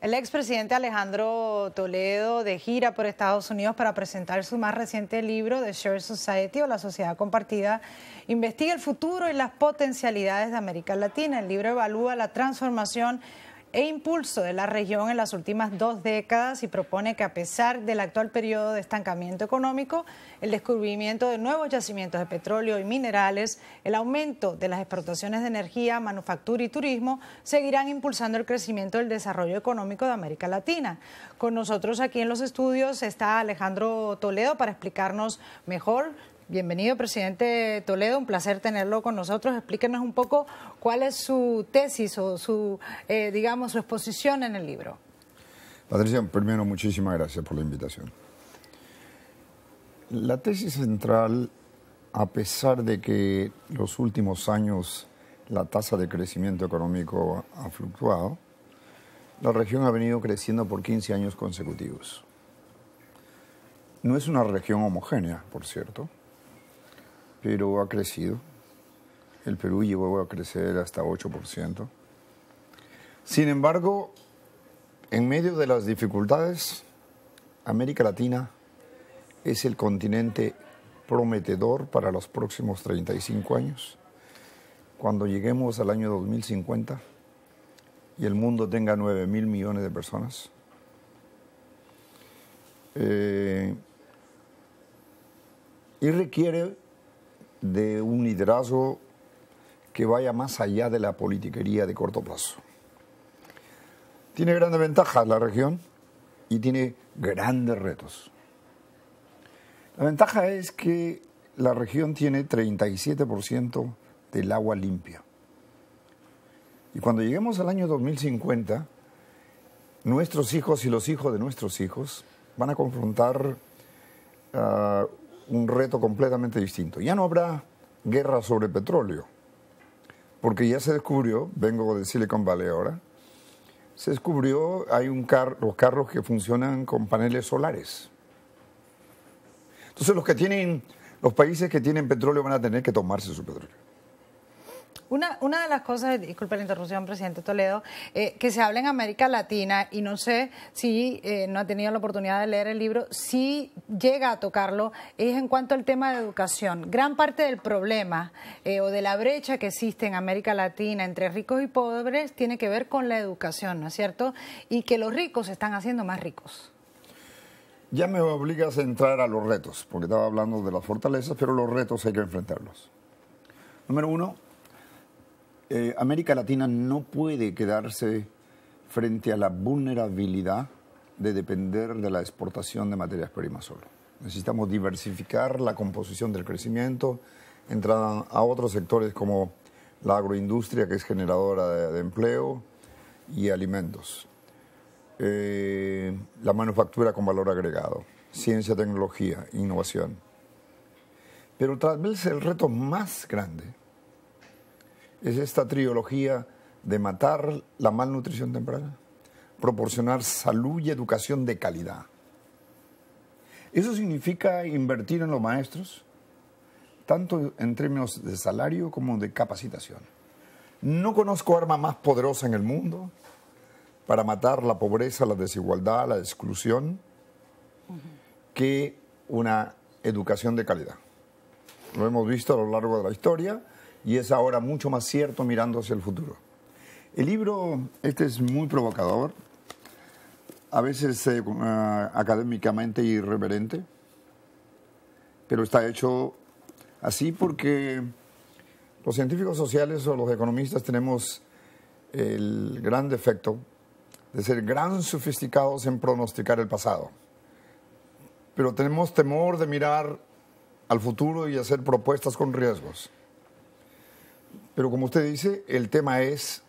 El expresidente Alejandro Toledo de gira por Estados Unidos para presentar su más reciente libro, The Shared Society o La Sociedad Compartida, investiga el futuro y las potencialidades de América Latina. El libro evalúa la transformación e impulso de la región en las últimas dos décadas y propone que a pesar del actual periodo de estancamiento económico, el descubrimiento de nuevos yacimientos de petróleo y minerales, el aumento de las exportaciones de energía, manufactura y turismo seguirán impulsando el crecimiento del desarrollo económico de América Latina. Con nosotros aquí en los estudios está Alejandro Toledo para explicarnos mejor Bienvenido, presidente Toledo. Un placer tenerlo con nosotros. Explíquenos un poco cuál es su tesis o su, eh, digamos, su exposición en el libro. Patricia, primero, muchísimas gracias por la invitación. La tesis central, a pesar de que los últimos años la tasa de crecimiento económico ha fluctuado, la región ha venido creciendo por 15 años consecutivos. No es una región homogénea, por cierto pero ha crecido. El Perú llegó a crecer hasta 8%. Sin embargo, en medio de las dificultades, América Latina es el continente prometedor para los próximos 35 años. Cuando lleguemos al año 2050 y el mundo tenga 9 mil millones de personas, eh, y requiere de un liderazgo que vaya más allá de la politiquería de corto plazo. Tiene grandes ventajas la región y tiene grandes retos. La ventaja es que la región tiene 37% del agua limpia. Y cuando lleguemos al año 2050, nuestros hijos y los hijos de nuestros hijos van a confrontar ah, un reto completamente distinto. Ya no habrá guerra sobre petróleo, porque ya se descubrió, vengo de Silicon Valley ahora, se descubrió, hay un los carros que funcionan con paneles solares. Entonces los que tienen, los países que tienen petróleo van a tener que tomarse su petróleo. Una, una de las cosas, disculpe la interrupción, presidente Toledo, eh, que se habla en América Latina, y no sé si eh, no ha tenido la oportunidad de leer el libro, si llega a tocarlo, es en cuanto al tema de educación. Gran parte del problema eh, o de la brecha que existe en América Latina entre ricos y pobres tiene que ver con la educación, ¿no es cierto? Y que los ricos están haciendo más ricos. Ya me obligas a entrar a los retos, porque estaba hablando de las fortalezas, pero los retos hay que enfrentarlos. Número uno, eh, América Latina no puede quedarse frente a la vulnerabilidad de depender de la exportación de materias primas solo. Necesitamos diversificar la composición del crecimiento, entrar a otros sectores como la agroindustria, que es generadora de, empleo, y alimentos. Eh, la manufactura con valor agregado, ciencia, tecnología, innovación. Pero tal vez el reto más grande es esta trilogía de matar la malnutrición temprana, proporcionar salud y educación de calidad. Eso significa invertir en los maestros, tanto en términos de salario como de capacitación. No conozco arma más poderosa en el mundo para matar la pobreza, la desigualdad, la exclusión, que una educación de calidad. Lo hemos visto a lo largo de la historia, y es ahora mucho más cierto mirando hacia el futuro. El libro, este es muy provocador, a veces eh, eh, académicamente irreverente, pero está hecho así porque los científicos sociales o los economistas tenemos el gran defecto de ser gran sofisticados en pronosticar el pasado. Pero tenemos temor de mirar al futuro y hacer propuestas con riesgos. Pero como usted dice, el tema es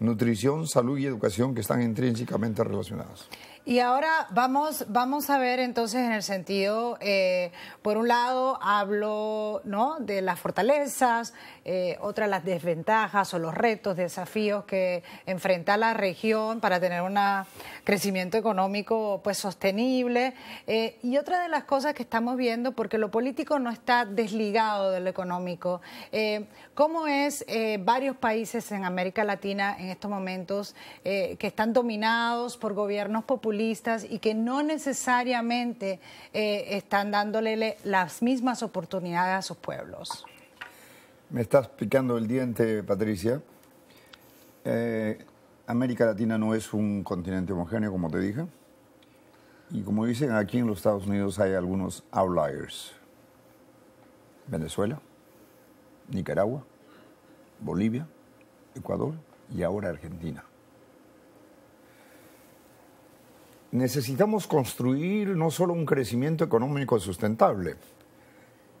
nutrición, salud y educación que están intrínsecamente relacionadas. Y ahora vamos, vamos a ver entonces en el sentido, eh, por un lado hablo ¿no? de las fortalezas, eh, otra las desventajas o los retos, desafíos que enfrenta la región para tener un crecimiento económico pues sostenible. Eh, y otra de las cosas que estamos viendo, porque lo político no está desligado de lo económico, ¿cómo es varios países en América Latina en estos momentos que están dominados por gobiernos populares? y que no necesariamente eh, están dándole las mismas oportunidades a sus pueblos. Me estás picando el diente, Patricia. Eh, América Latina no es un continente homogéneo, como te dije. Y como dicen, aquí en los Estados Unidos hay algunos outliers. Venezuela, Nicaragua, Bolivia, Ecuador y ahora Argentina. necesitamos construir no solo un crecimiento económico sustentable,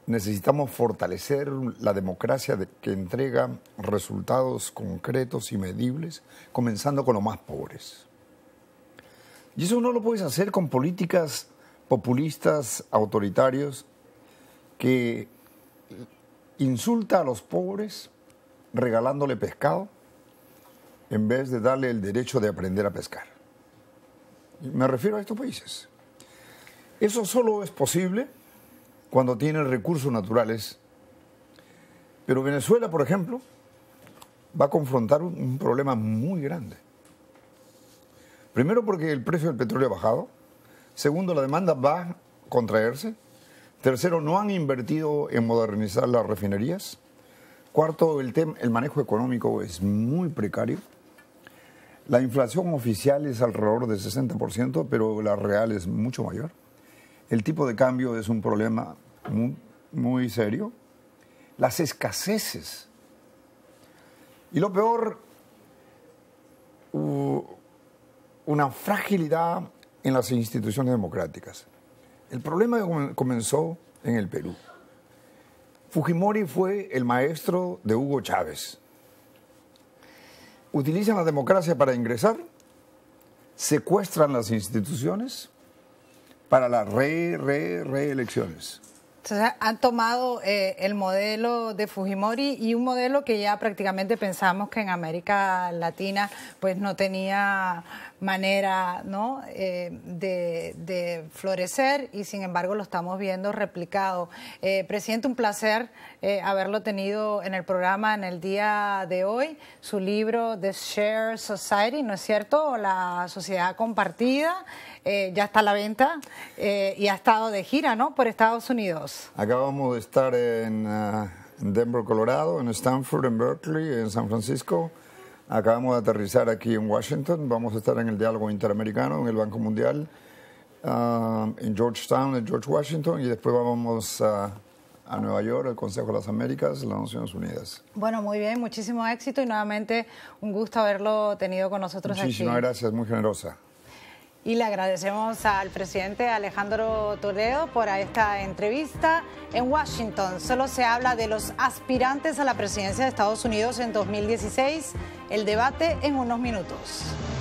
necesitamos fortalecer la democracia que entrega resultados concretos y medibles, comenzando con los más pobres. Y eso no lo puedes hacer con políticas populistas, autoritarios, que insulta a los pobres regalándole pescado en vez de darle el derecho de aprender a pescar. Me refiero a estos países. Eso solo es posible cuando tiene recursos naturales. Pero Venezuela, por ejemplo, va a confrontar un, problema muy grande. Primero porque el precio del petróleo ha bajado. Segundo, la demanda va a contraerse. Tercero, no han invertido en modernizar las refinerías. Cuarto, el, el manejo económico es muy precario. La inflación oficial es alrededor del 60%, pero la real es mucho mayor. El tipo de cambio es un problema muy, serio. Las escaseces. Y lo peor, una fragilidad en las instituciones democráticas. El problema comenzó en el Perú. Fujimori fue el maestro de Hugo Chávez utilizan la democracia para ingresar, secuestran las instituciones para las re, re, reelecciones. Entonces, han tomado eh, el modelo de Fujimori y un modelo que ya prácticamente pensamos que en América Latina pues no tenía manera ¿no? Eh, de, florecer y sin embargo lo estamos viendo replicado. Eh, presidente, un placer eh, haberlo tenido en el programa en el día de hoy. Su libro The Share Society, ¿no es cierto? La sociedad compartida. ya está a la venta y ha estado de gira, ¿no? Por Estados Unidos. Acabamos de estar en Denver, Colorado, en Stanford, en Berkeley, en San Francisco. Acabamos de aterrizar aquí en Washington, vamos a estar en el diálogo interamericano, en el Banco Mundial, ah, en Georgetown, en George Washington, y después vamos a... Nueva York, el Consejo de las Américas, las Naciones Unidas. Bueno, muy bien, muchísimo éxito y nuevamente un gusto haberlo tenido con nosotros aquí. Muchísimas gracias, muy generosa y le agradecemos al presidente Alejandro Toledo por esta entrevista. En Washington solo se habla de los aspirantes a la presidencia de Estados Unidos en 2016. El debate en unos minutos.